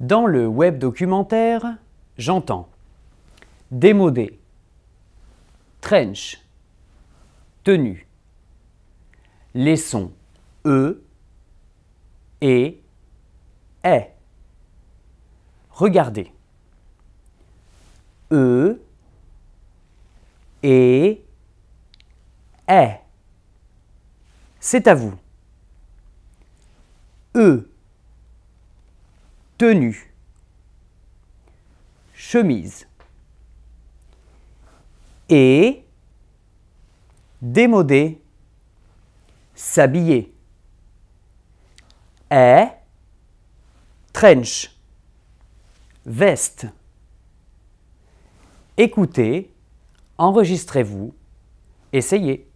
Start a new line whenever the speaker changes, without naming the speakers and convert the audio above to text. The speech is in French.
Dans le web documentaire, j'entends démodé, trench, tenue. Les sons E et E. Regardez. E et E. C'est à vous. E tenue, chemise et démodé, s'habiller est trench, veste. Écoutez, enregistrez-vous, essayez.